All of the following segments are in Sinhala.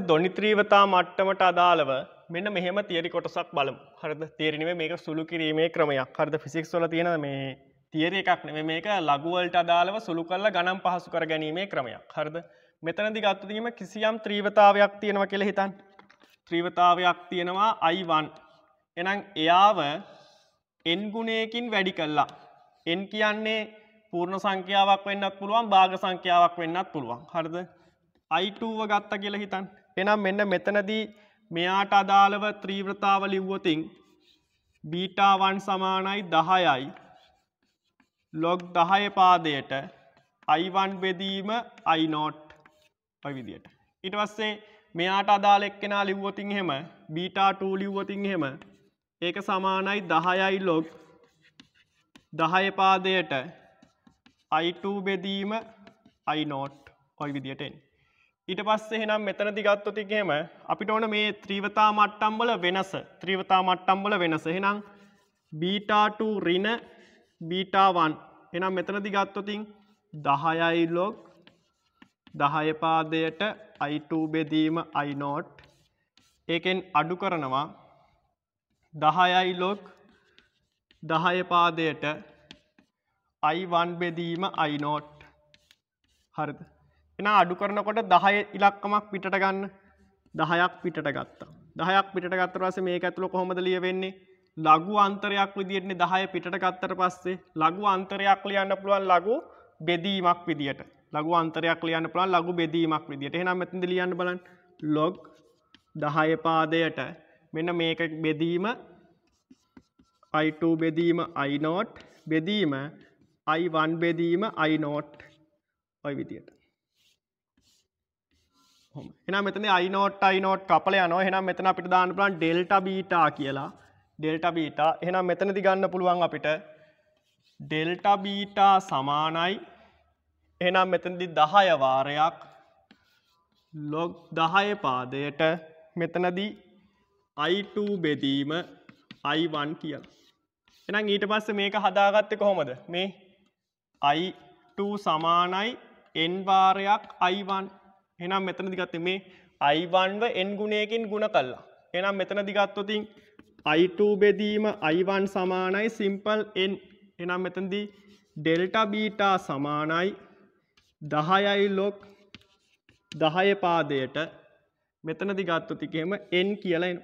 පස්සේ දොනිත්‍රීවතා මට්ටමට අදාළව මෙන්න මෙහෙම තියරි කොටසක් බලමු. හරිද? තියරි නෙමෙයි මේක සුළු කිරීමේ ක්‍රමයක්. හරිද? ෆිසික්ස් වල තියෙන මේ තියරි එකක් නෙමෙයි මේක ලඝු වලට අදාළව සුළු කරලා ගණන් පහසු කර ගැනීමේ ක්‍රමයක්. හරිද? මෙතනදී ගත්තොත් එහෙම කිසියම් ත්‍රිවතාවයක් තියෙනවා කියලා හිතන්න. ත්‍රිවතාවයක් තියෙනවා i1. එහෙනම් එයාව n ගුණයකින් වැඩි කළා. n කියන්නේ පූර්ණ සංඛ්‍යාවක් වෙන්නත් පුළුවන් භාග සංඛ්‍යාවක් වෙන්නත් පුළුවන්. හරිද? i2 ව ගත්තා කියලා හිතන්න. එනම් මෙන්න මෙතනදී මෙයාට අදාළව ත්‍රීව්‍රතාව ලිව්වොතින් බීටාවන් සමානයි දහයයි ලොග් දහය පාදයට අයිවන් බෙදීම අයිනෝට් පවිදියට. ඉට වස්සේ මෙයාට අදාළ එක්කෙනා ලිව්වොතින් හෙම බීටාටූ ලිව්වොතින් හෙම ඒක සමානයි දහයයි ලොග් දහය පාදයට අයිටූ බෙදීම අයිනෝට් ඔයි විදියට එන්නේ. ඊට පස්සේ එහෙනම් මෙතනදි ගත්තොත් එහෙම අපිට ඕන මේ ත්‍රිවතා මට්ටම් වල වෙනස ත්‍රිවතා මට්ටම් වල වෙනස එහෙනම් බීටා 2 ඍණ බීටා 1 එහෙනම් මෙතනදි ගත්තොත් 10යි log 10 පාදයට i2 බෙදීම i0 ඒකෙන් අඩු කරනවා 10යි log 10 පාදයට i1 බෙදීම i0 හරිද එනා අඩු කරනකොට දහය ඉලක්කමක් පිටට ගන්න දහයක් පිටට ගත්තා දහයක් පිට ගත්තරවස මේ ඇතුළ කොහොමද ලිය වෙන්නේ ලගු අන්තරයක් විදිරන්නේ දහය පිටට ගත්තර පස්සේ ලගු අන්තරයක් ලියන්න පුළුවන් ලගු බෙදීමක් විදිට ලගු අන්තරයක් ලියන්න පුළුවන් ලගු බෙදීමක් විදිට එනම් මෙතිද ලියන්න බලන් ලොග් දහය පාදයට මෙන්න මේක බෙදීම අයිට බෙදීම අයිනෝට් බෙදීම අයිවන් බෙදීම අයිනෝට් ඔයි විදියට එනම් මෙතන අයිනෝට් අයිනෝට් කපල යනෝ එනම් මෙතන අපිට දාන්න පුළන් ඩෙල්ට බීටා කියලා ඩෙල්ට බීටා එනම් මෙතන දිගන්න පුළුවන් අපිට ඩෙල්ට බීටා සමානයි එනම් මෙතනදි දහය වාරයක් ලොග් දහය පාදයට මෙතනදී අයිටූ බෙදීම අයිවන් කියල එනම් ඊට පස්ස මේක හදාගත්ත කොහොමද මේ අයිටූ සමානයි එන්වාරයක් අයිවන් එනම් මෙතන දිගත්ත මේ අයිවන්ව එන් ගුණයකින් ගුණ කල්ලා එනම් මෙතන දිගත්වතින් අයිට බෙදීම අයිවන් සමානයි සිම්පල් එන් එනම් මෙතන්දී ඩෙල්ට බීටා සමානයි දහයයි ලොක් දහය පාදයට මෙතනදි ගත්තතිකෙම එන් කියලන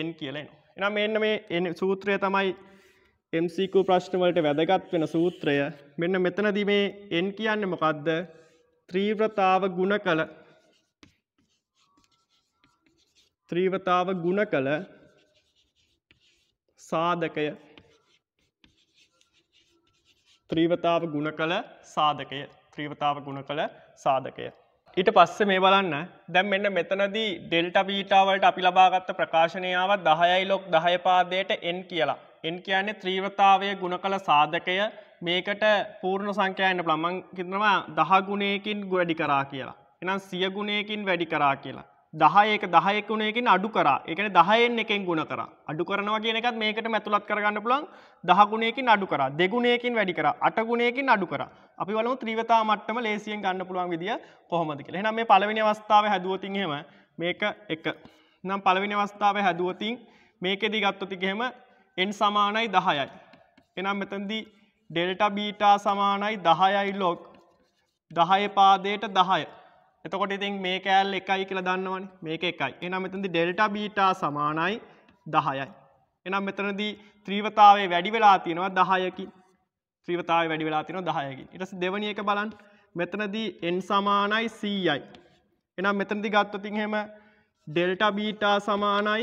එන් කියලන එනම් එන්න මේ එ සූත්‍රය තමයි එම්සිකු ප්‍රශ්නවලට වැදගත් වෙන සූත්‍රය මෙන්න මෙතනදි මේ එන් කියන්න මොකක්ද ත්‍රීව්‍රතාව ගුණ කළ ත්‍රීවතාව ගුණ කළ සාධකය ත්‍රීවතාව ගුණ කළ සාධකය ත්‍රීවතාව ගුණ කළ සාධකය. ඊට පස්ස මේ බලන්න දැම් මෙන්න මෙතනදී ඩෙල්ට බීටාවලට අපි ලබාගත්ත ප්‍රකාශනයාව දහයයි ලොක් දහය පාදයට එන් කියලා. එන් කියන්නේ ත්‍රීවතාවය ගුණ කළ සාධකය මේකට පූර්ණ සංඛ්‍යයන්න බලමන් කිතනවා දහගුණයකින් ගොඩි කරා කියලා. එනම් සියගුණයකින් වැඩි කරා කියලා. දහයක දහයකුණයකින් අඩු කරා එකන දහයෙන් එකෙන් ගුණ කර අඩු කරනවා කියන එකත් මේකට මැතුලත් කරගන්න පුළන් දහගුණයකින් අඩු කර දෙගුණයකින් වැඩි කර අටගුණයකින් අඩු කර අපි වලු ත්‍රීවතා මට්ටම ලේසියෙන් ගන්න පුළුවන් විදිිය කොහොමද කියලා එනම් මේ පලවෙනි අවස්ථාව හැදුවතින් හෙම මේක එක නම් පලවෙනි අවස්ථාව හැදුවතින් මේකෙදී ගත්තොතිකහෙම එන් සමානයි දහයයි එනම් මෙතන්දී ඩෙල්ට බීටා සමානයි දහයයි ලොක් දහය පාදයට දහය එතකොට ඉතින් මේ කෑල් එකයි කියලා දන්නවන මේක එකයි එනම් මෙතනදි ඩෙල්ට බීටා සමානයි දහයයි එනම් මෙතනදී ත්‍රීවතාවේ වැඩි වෙලා තියෙනවා දහයකි ත්‍රීවතාව වැඩි වෙලා තියෙනවා දහයකින් ඊට පස්සේ දෙවෙනි එක බලන්න මෙතනදී n සමානයි 100යි එනම් මෙතනදී ගත්තොත් එහෙම ඩෙල්ට බීටා සමානයි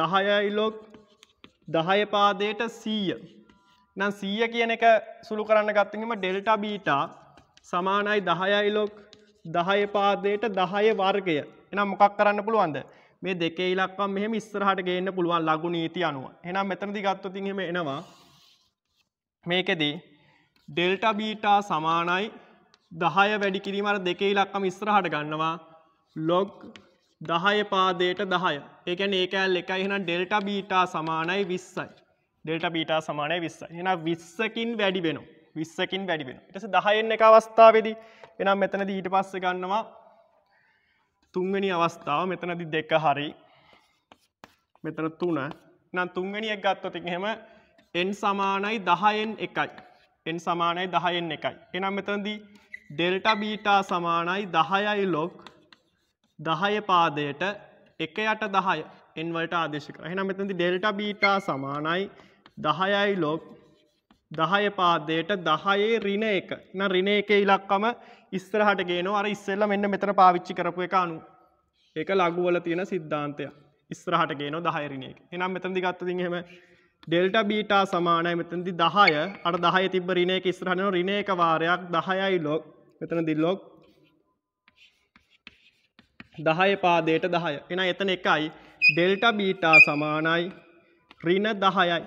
10යි log 10 පාදයට 100 නම් 100 කියන එක සුළු කරන්න ගත්තොත්ම ඩෙල්ටා බීටා සමානයි 10යි log 10 පාදයට 10 වර්ගය. එහෙනම් මොකක් කරන්න පුළුවන්ද? මේ දෙකේ ඉලක්කම් මෙහෙම ඉස්සරහට ගේන්න පුළුවන් ලඝු නීති අනුව. එහෙනම් මෙතනදී ගත්තොත් එහෙම එනවා මේකෙදී ඩෙල්ටා බීටා සමානයි 10 වැඩි කිරීම අර දෙකේ ඉලක්කම ඉස්සරහට ගන්නවා log 10 පාදයට 10. ඒ කියන්නේ ඒ කැල් එකයි එහෙනම් ඩෙල්ටා බීටා සමානයි 20යි. ඩෙල්ට බීටා සමානය විස්ස එන විස්සකින් වැඩි වෙන විස්සකින් වැඩි වෙන ටස දහයෙන් එක අවස්ථාවේදී එනම් මෙතනද ඊට පස්ස ගන්නවා තුන්වැනි අවස්ථාව මෙතනදි දෙක හරි මෙතන තුන නම් තුන්වැනි එක් ගත්තොතින් හෙම එන් සමානයි දහයෙන් එකයි එන් සමානයි දහයෙන් එකයි එනම් මෙතනදී ඩෙල්ට බීටා සමානයි දහයයි ලොක් දහය පාදයට එක යට දහය එන්වලට ආදේශක එනම් මෙතනදි ඩෙල්ට බීටා සමානයි දහයයි ලොබ් දහය පාදයට දහයේ රින එක න රින එක ඉලක්කම ඉස්සරහට ගේන අර ඉස්සෙල්ල මෙන්න මෙතර පාවිච්චි කරපු එක අනු එක ලගුවල තියෙන සිද්ධාන්තය ඉස්ත්‍රහට ගේන දහයරින එක එනම් මෙතැදි ගත්තති හෙම ඩෙල්ට බීටා සමානය මෙතැදි දහය අට දහය තිබ රින එක ඉස්රහන රින එක වාරයක් දහයයි ලොක් මෙතන දිල්ලොක් දහය පාදයට දහය එන එතන එකයි ඩෙල්ට බීටා සමානයි රින දහයයි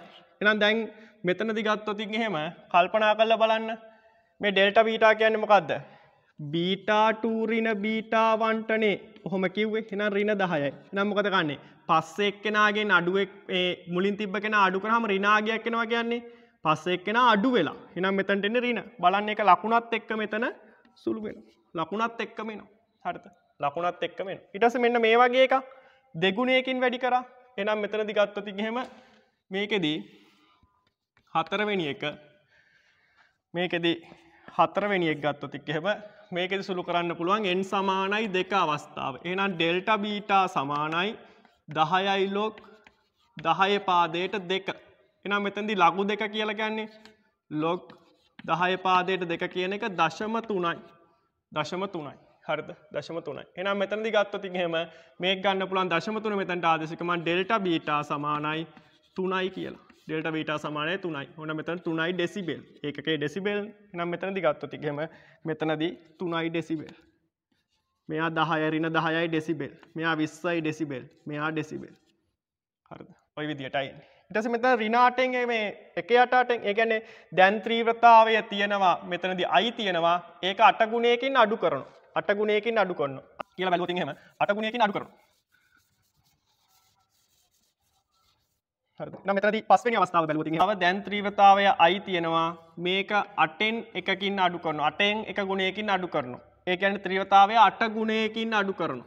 එනම් දැන් මෙතනදි ගත්තොතින් එහෙම කල්පනා කරලා බලන්න මේ ඩෙල්ටා බීටා කියන්නේ මොකද්ද? බීටා 2 ඍණ බීටා 1ට නේ. කොහොම කිව්වේ? එහෙනම් ඍණ 10යි. එහෙනම් මොකද කන්නේ? පස්සේ එක්කෙනාගෙන් අඩුවෙක් මේ මුලින් තිබ්බ කෙනා අඩු කරාම ඍණාගයක් එනවා කියන්නේ. පස්සේ එක්කෙනා අඩු වෙලා. එහෙනම් මෙතනට එන්නේ ඍණ. බලන්න ඒක ලකුණත් එක්ක මෙතන සුළු වෙනවා. ලකුණත් එක්කම එනවා. හරිද? ලකුණත් එක්කම එනවා. ඊට පස්සේ මෙන්න මේ වගේ එකක් දෙගුණයකින් වැඩි කරා. එහෙනම් මෙතනදි ගත්තොත් එහෙම මේකෙදී හතරවෙනි එක මේකෙදි හතරවෙනි එක ගත්තොත් එහෙම මේකෙදි සුළු කරන්න පුළුවන් n සමානයි දෙක අවස්ථාව. එහෙනම් ඩෙල්ටා බීටා සමානයි 10යි log 10 පාදයට 2. එහෙනම් මෙතෙන්දී ලඝු 2 කියලා කියන්නේ log 10 පාදයට 2 කියන එක 0.3යි. 0.3යි. හරිද? 0.3යි. එහෙනම් මෙතනදී ගත්තොත් එහෙම මේක ගන්න පුළුවන් 0.3 මෙතනට ආදේශික මම ඩෙල්ටා බීටා සමානයි 3යි කියලා. ඩෙල්ට වීටා සමානය තුනයි ඕන මෙතන තුනයි ඩෙසිබෙල් ඒකේ ඩෙසිබෙල් නම් මෙතන දිගත්තොතිගෙම මෙතනදී තුනයි ඩෙසිබෙල් මෙයා දහයරින දහයයි ඩෙසිබෙල් මෙයා විස්සයි ඩෙසිබෙල් මෙයා ඩෙසිබෙල් හරද ඔයි විදිටයි ඉටස මෙතන රිනාටෙන්ගේ මේ එක අටටෙන් ඒගැන දැන්ත්‍රීව්‍රතාවය තියෙනවා මෙතනද අයි තියෙනවා ඒක අටගුණයකින් අඩු කරනු අටගුණයකින් අඩු කරන්න කියලා බැලතිහෙම අටගුණයකින් අඩු කරනු මෙතති පස්වනි අවස්ථාව බැලති ව දැන් ත්‍රීවතාවය අයි තියෙනවා මේක අටෙන් එකකින් අඩු කරන අටෙන් එක ගුණයකින් අඩු කරනු. ඒකැන ත්‍රීවතාවය අට ගුණයකින් අඩු කරනු.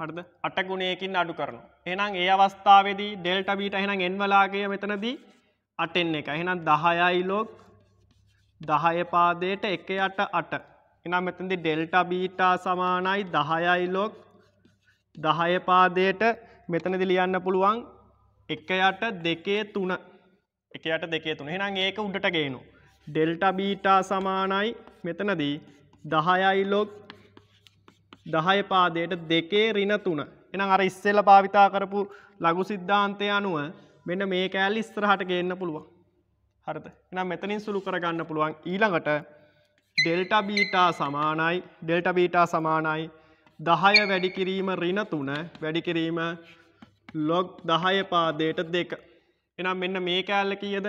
හරද අට ගුණයකින් අඩු කරනු. එනම් ඒ අවස්ථාවේදී ඩෙල්ට බීට හෙනම් එන්වලාගේ මෙතනදී අටෙන් එක එහෙනම් දහයයි ලොක් දහය පාදයට එක යට අට එනම් මෙතදි ඩෙල්ට බීටා සමානයි දහයයි ලොක් දහය පාදයට මෙතනදි ලියන්න පුළුවන් එක යට දෙකේ තුන එක යට දෙකේ තුන එහෙනම් ඒක උඩට ගේනු ඩෙල්ටා බීටා සමානයි මෙතනදී 10යි log 10 පාදයට දෙකේ ඍණ 3 එහෙනම් අර ඉස්සෙල්ලා භාවිතා කරපු ලඝු સિદ્ધාන්තය අනුව මෙන්න මේ කෑල්ල ඉස්සරහට ගේන්න පුළුවන් හරිද එහෙනම් මෙතනින් සුළු කරගන්න පුළුවන් ඊළඟට ඩෙල්ටා බීටා සමානයි ඩෙල්ටා බීටා සමානයි 10 වැඩි කිරීම ඍණ 3 වැඩි කිරීම 0.5 ලොග් දහය පාදයට දෙක. එනම් මෙන්න මේ කෑල්ල කියද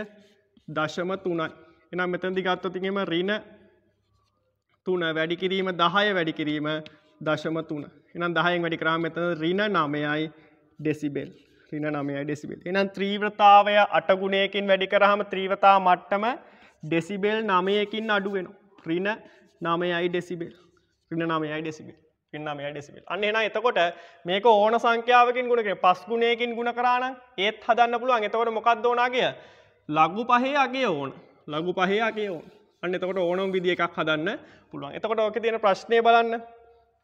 දශම තුනයි. එනම් මෙතැදි ගත්තතිගෙම රින තුන වැඩි කිරීම දහය වැඩි කිරීම දශම තුන. එනම් දහයෙන් වැඩි කරාම මෙතන රින නමයයි ඩෙසිබෙල්. රින නමයයි ඩෙසිබෙල්. එනම් ත්‍රීව්‍රතාවය අටගුණයකින් වැඩි කරහම ත්‍රීවතා මට්ටම ඩෙසිබෙල් නමයකින් අඩුවෙන. රින නමයයි ඩෙසිබෙල්. රින නමයයි ඩෙසිබෙල්. පින්නමය ඩෙසිබල් අන්න එන එතකොට මේක ඕන සංඛ්‍යාවකින් ගුණක පස් ගුණයකින් ගුණ කරාන ඒත් හදන්න පුළුවන් එතකොට මොකක්ද ඕනාගේ ලගු පහේ අගේ ඕන ලගු පහේ අගේ ඕන අන්න එතකොට ඕනම් විදි එකක් හදන්න පුළුවන් එතකොට ඕක තියෙන ප්‍රශ්නය බලන්න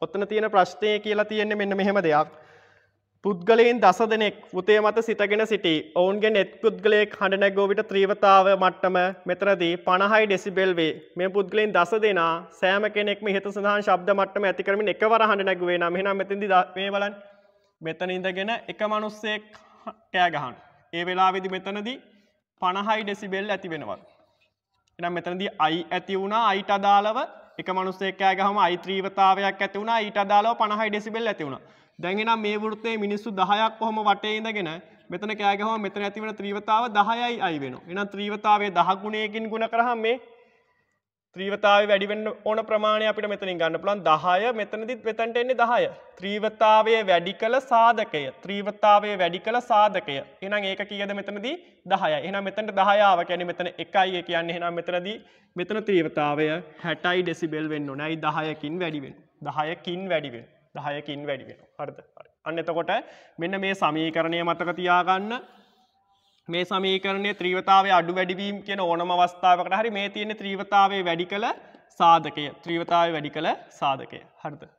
ඔත්තන තියෙන ප්‍රශ්නය කියලා තියෙන්නේ මෙන්න මෙහෙම දෙයක් පුද්ගලයින් දස දෙනෙක් පුතේ මත සිටගෙන සිටි ඔවුන්ගේ නෙත් පුද්ගලයෙක් හඬ නැගෝ විට ත්‍රීවතාව මට්ටම මෙතනදී පණහයි ඩෙසිබෙල් වේ මේ පුද්ගලයින් දස දෙනා සෑම කෙනෙක් හිත සඳහන් ශබ්ද මට්ටම ඇති කරමින් එකවර හඬ නැගුවේ නම් එහෙනම් මෙතෙන්දි මේ බලන්න මෙතන ඉඳගෙන එක මිනිස්සෙක් කෑ ගහන. ඒ වෙලාවේදී මෙතනදී 50යි ඩෙසිබෙල් ඇති වෙනවා. එහෙනම් මෙතනදී i ඇති වුණා i'ට අදාළව එක මිනිස්සෙක් කෑ ගහම i ත්‍රීවතාවයක් ඇති වුණා ඊට අදාළව 50යි ඩෙසිබෙල් ඇති වුණා. දැන්ගෙනම් මේ වෘත්තේ මිනිස්සු 10ක් කොහොම වටේ ඉඳගෙන මෙතන කෑ ගහම මෙතන ඇති වෙන ත්‍රීවතාව 10යි i වෙනවා. එහෙනම් ත්‍රීවතාවයේ 10 ගුණයකින් ಗುಣ කරාම මේ ත්‍රීවතාවේ වැඩි වෙන්න ඕන ප්‍රමාණය අපිට මෙතනින් ගන්න පුළුවන් 10 මෙතනදිත් මෙතනට එන්නේ 10. ත්‍රීවතාවයේ වැඩි කළ සාධකය. ත්‍රීවතාවයේ වැඩි කළ සාධකය. එහෙනම් ඒක කීයද මෙතනදී 10යි. එහෙනම් මෙතනට 10 ආව කියන්නේ මෙතන 1යි කියන්නේ. එහෙනම් මෙතනදී මෙතන ත්‍රීවතාවය 60යි ඩෙසිබෙල් වෙන්න ඕනේ. 10කින් වැඩි වෙනවා. 10කින් වැඩි වෙනවා. දහයකින් වැඩි වෙන හරිද අන්න එතකොට මෙන්න මේ සමීකරණය මතක තියාගන්න මේ සමීකරණය ත්‍රීවතාවේ අඩු වැඩිවීම් කියන ඕනම අවස්ථාවකට හරි මේ තියෙන ත්‍රීවතාවේ වැඩි කළ සාධකය ත්‍රීවතාවේ වැඩි කළ සාධකය හරිද